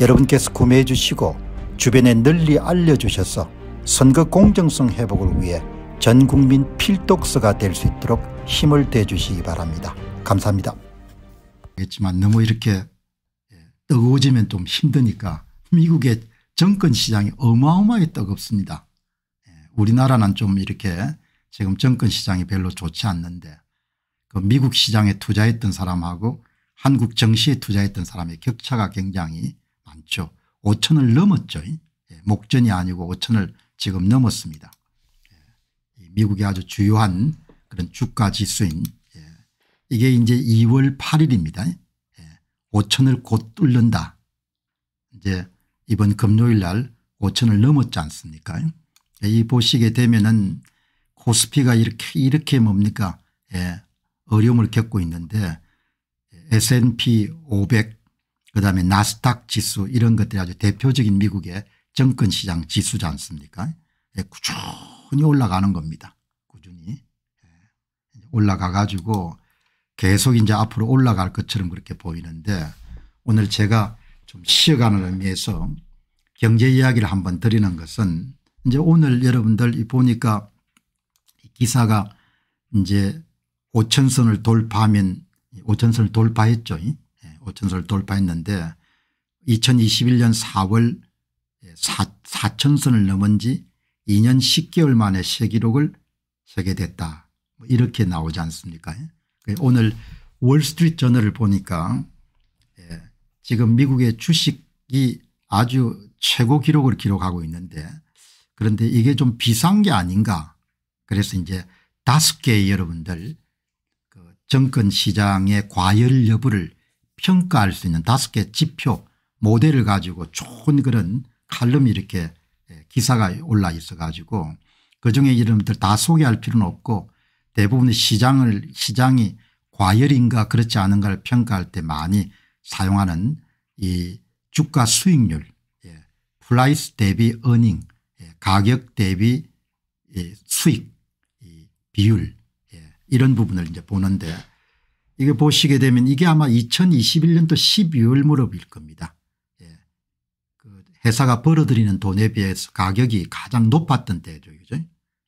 여러분께서 구매해 주시고 주변에 널리 알려주셔서 선거 공정성 회복을 위해 전국민 필독서가 될 수 있도록 힘을 대주시기 바랍니다. 감사합니다. 겠지만 너무 이렇게 예, 뜨거워지면 좀 힘드니까 미국의 정권 시장이 어마어마하게 뜨겁습니다. 예, 우리나라는 좀 이렇게 지금 정권 시장이 별로 좋지 않는데 그 미국 시장에 투자했던 사람하고 한국 정시에 투자했던 사람의 격차가 굉장히 않죠. 5천을 넘었죠. 예, 목전이 아니고 5천을 지금 넘었습니다. 예, 미국의 아주 주요한 그런 주가 지수인 예, 이게 이제 2월 8일입니다. 5천을 곧 뚫는다. 이제 이번 금요일 날 5천을 넘었지 않습니까? 이 보시게 되면은 코스피가 이렇게 이렇게 뭡니까? 예, 어려움을 겪고 있는데 S&P 500 그다음에 나스닥 지수 이런 것들이 아주 대표적인 미국의 정권시장 지수지 않습니까 예, 꾸준히 올라가는 겁니다. 꾸준히 예, 올라가 가지고 계속 이제 앞으로 올라갈 것처럼 그렇게 보이는데 오늘 제가 좀 쉬어가는 의미에서 경제 이야기를 한번 드리는 것은 이제 오늘 여러분들 보니까 기사가 이제 5천선을 돌파하면 5천선을 돌파했죠. 5천선을 돌파했는데 2021년 4월 4, 천선을 넘은 지 2년 10개월 만에 새 기록을 세게됐다 뭐 이렇게 나오지 않습니까 예? 그 오늘 월스트리트 저널을 보니까 예, 지금 미국의 주식이 아주 최고 기록을 기록하고 있는데 그런데 이게 좀 비싼 게 아닌가 그래서 이제 다섯 개의 여러분들 정권 그 시장의 과열 여부를 평가할 수 있는 다섯 개 지표 모델을 가지고 좋은 그런 칼럼이 이렇게 예, 기사가 올라 있어 가지고 그중에 이름들 다 소개할 필요는 없고 대부분의 시장을 시장이 과열인가 그렇지 않은가를 평가할 때 많이 사용하는 이 주가 수익률 예. 플라이스 대비 어닝 예. 가격 대비 예. 수익 비율 예, 이런 부분을 이제 보는데 이게 보시게 되면 이게 아마 2021년도 12월 무렵일 겁니다. 예. 그 회사가 벌어들이는 돈에 비해서 가격이 가장 높았던 때죠. 그죠?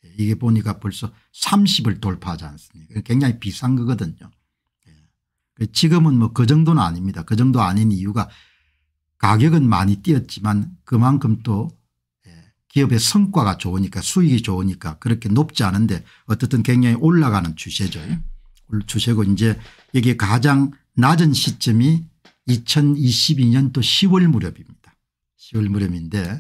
예. 이게 보니까 벌써 30을 돌파하지 않습니까? 굉장히 비싼 거거든요. 예. 그 지금은 뭐 그 정도는 아닙니다. 그 정도 아닌 이유가 가격은 많이 뛰었지만 그만큼 또 예, 기업의 성과가 좋으니까 수익이 좋으니까 그렇게 높지 않은데 어쨌든 굉장히 올라가는 추세죠. 추세고 이제 여기에 가장 낮은 시점이 2022년도 10월 무렵입니다. 10월 무렵인데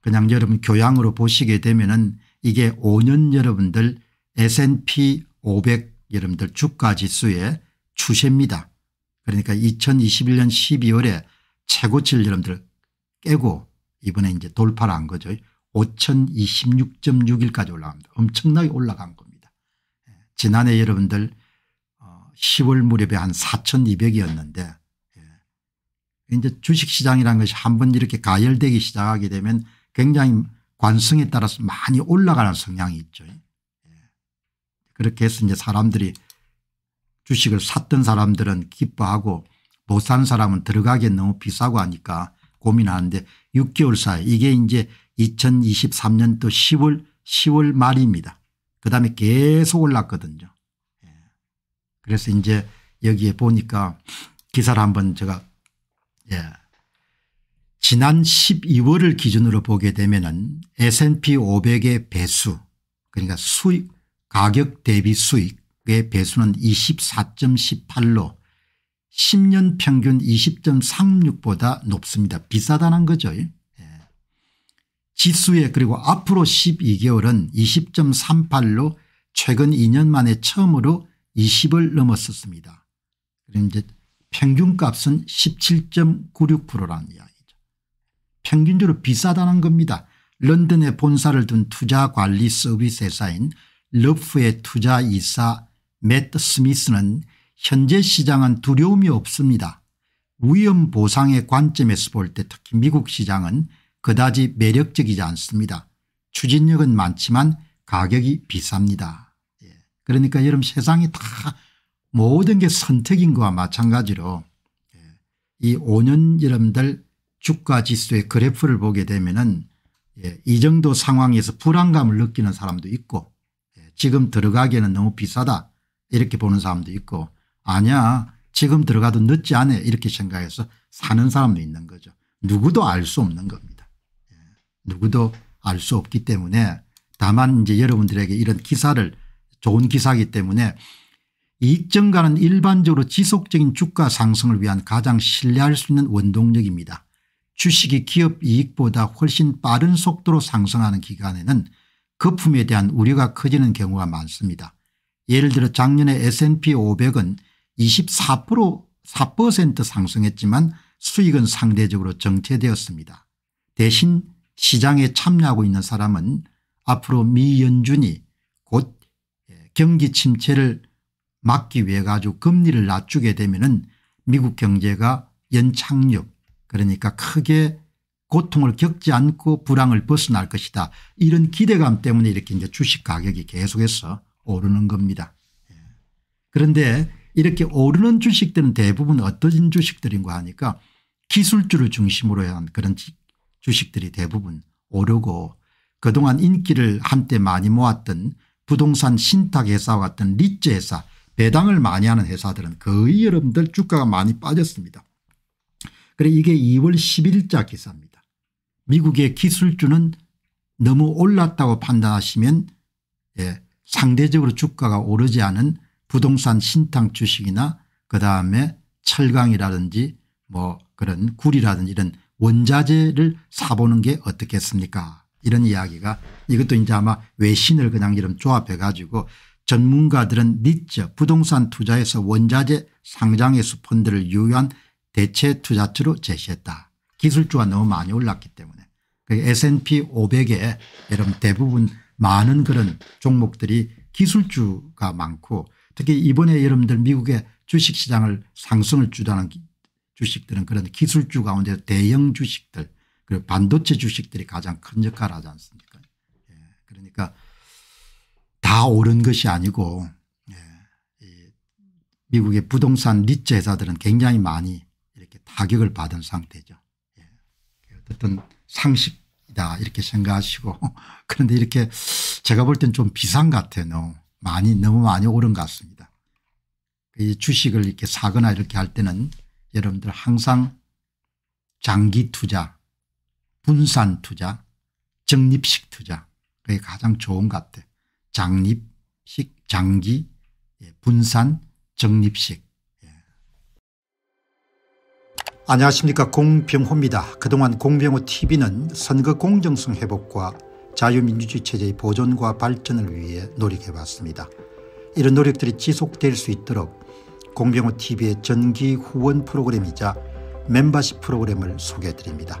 그냥 여러분 교양으로 보시게 되면은 이게 5년 여러분들 S&P 500 여러분들 주가 지수의 추세입니다. 그러니까 2021년 12월에 최고치를 여러분들 깨고 이번에 이제 돌파를 한 거죠. 5026.6일까지 올라갑니다. 엄청나게 올라간 겁니다. 예, 지난해 여러분들 10월 무렵에 한 4,200이었는데 예. 이제 주식시장이라는 것이 한 번 이렇게 가열되기 시작하게 되면 굉장히 관성에 따라서 많이 올라가는 성향이 있죠. 예. 그렇게 해서 이제 사람들이 주식을 샀던 사람들은 기뻐하고 못 산 사람은 들어가기엔 너무 비싸고 하니까 고민하는데 6개월 사이 이게 이제 2023년도 10월 10월 말입니다. 그다음에 계속 올랐거든요. 그래서 이제 여기에 보니까 기사를 한번 제가 예. 지난 12월을 기준으로 보게 되면은 S&P 500의 배수 그러니까 수익 가격 대비 수익의 배수는 24.18로 10년 평균 20.36보다 높습니다. 비싸다는 거죠. 예. 지수에 그리고 앞으로 12개월은 20.38로 최근 2년 만에 처음으로 20을 넘었었습니다. 그럼 이제 평균값은 17.96%라는 이야기죠. 평균적으로 비싸다는 겁니다. 런던에 본사를 둔 투자관리 서비스 회사인 러프의 투자이사 매트 스미스는 현재 시장은 두려움이 없습니다. 위험 보상의 관점에서 볼 때 특히 미국 시장은 그다지 매력적이지 않습니다. 추진력은 많지만 가격이 비쌉니다. 그러니까 여러분 세상이 다 모든 게 선택인 것과 마찬가지로 예, 이 5년 여러분들 주가지수의 그래프를 보게 되면 은이 예, 정도 상황에서 불안감을 느끼는 사람도 있고 예, 지금 들어가기에는 너무 비싸다 이렇게 보는 사람도 있고 아니야 지금 들어가도 늦지 않아 이렇게 생각해서 사는 사람도 있는 거죠. 누구도 알 수 없는 겁니다. 누구도 알 수 없기 때문에 다만 이제 여러분들에게 이런 기사를 좋은 기사이기 때문에 이익 증가는 일반적으로 지속적인 주가 상승을 위한 가장 신뢰할 수 있는 원동력입니다. 주식이 기업 이익보다 훨씬 빠른 속도로 상승하는 기간에는 거품에 대한 우려가 커지는 경우가 많습니다. 예를 들어 작년에 S&P 500은 24% 4% 상승했지만 수익은 상대적으로 정체되었습니다. 대신 시장에 참여하고 있는 사람은 앞으로 미연준이 경기 침체를 막기 위해 가지고 금리를 낮추게 되면은 미국 경제가 연착륙 그러니까 크게 고통을 겪지 않고 불황을 벗어날 것이다. 이런 기대감 때문에 이렇게 이제 주식 가격이 계속해서 오르는 겁니다. 그런데 이렇게 오르는 주식들은 대부분 어떤 주식들인가 하니까 기술주를 중심으로 한 그런 주식들이 대부분 오르고 그동안 인기를 한때 많이 모았던 부동산 신탁회사와 같은 리츠회사 배당을 많이 하는 회사들은 거의 여러분들 주가가 많이 빠졌습니다. 그래 이게 2월 11일자 기사입니다. 미국의 기술주는 너무 올랐다고 판단하시면 예, 상대적으로 주가가 오르지 않은 부동산 신탁 주식이나 그다음에 철강이라든지 뭐 그런 구리라든지 이런 원자재를 사보는 게 어떻겠습니까 이런 이야기가 이것도 이제 아마 외신을 그냥 이름 조합해 가지고 전문가들은 니처 부동산 투자에서 원자재 상장에서 펀드를 유효한 대체 투자처로 제시했다. 기술주가 너무 많이 올랐기 때문에 S&P 그 500에 여러분 대부분 많은 그런 종목들이 기술주가 많고 특히 이번에 여러분들 미국의 주식시장을 상승을 주도하는 주식들은 그런 기술주 가운데 대형 주식들 그 반도체 주식들이 가장 큰 역할을 하지 않습니까 예. 그러니까 다 옳은 것이 아니고 예. 미국의 부동산 리츠 회사들은 굉장히 많이 이렇게 타격을 받은 상태죠. 예. 그 어떤 상식이다 이렇게 생각하시고 그런데 이렇게 제가 볼 땐 좀 비상 같아요. 너무 많이 너무 많이 오른 것 같습니다. 그 이 주식을 이렇게 사거나 이렇게 할 때는 여러분들 항상 장기 투자 분산 투자 적립식 투자 그게 가장 좋은 것 같아. 장립식 장기 예, 분산 적립식 예. 안녕하십니까 공병호입니다. 그동안 공병호TV는 선거 공정성 회복과 자유민주주의 체제의 보존과 발전을 위해 노력해왔습니다. 이런 노력들이 지속될 수 있도록 공병호TV의 전기 후원 프로그램이자 멤버십 프로그램을 소개해드립니다.